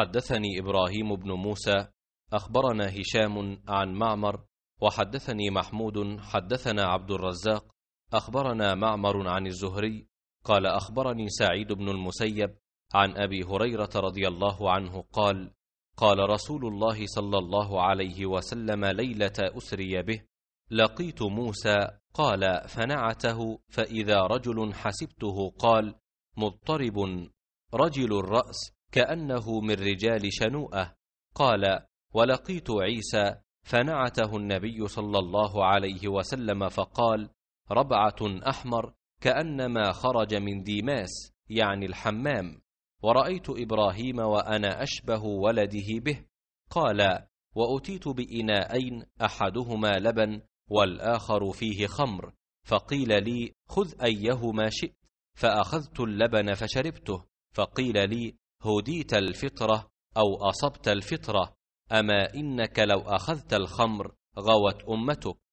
حدثني ابراهيم بن موسى اخبرنا هشام عن معمر وحدثني محمود حدثنا عبد الرزاق اخبرنا معمر عن الزهري قال اخبرني سعيد بن المسيب عن ابي هريره رضي الله عنه قال قال رسول الله صلى الله عليه وسلم ليله اسري به لقيت موسى قال فنعته فاذا رجل حسبته قال مضطرب رجل الراس كأنه من رجال شنوءة قال ولقيت عيسى فنعته النبي صلى الله عليه وسلم فقال ربعة أحمر كأنما خرج من ديماس يعني الحمام ورأيت إبراهيم وأنا أشبه ولده به قال وأتيت بإناءين أحدهما لبن والآخر فيه خمر فقيل لي خذ أيهما شئت فأخذت اللبن فشربته فقيل لي هديت الفطرة أو أصبت الفطرة أما إنك لو أخذت الخمر غوت أمتك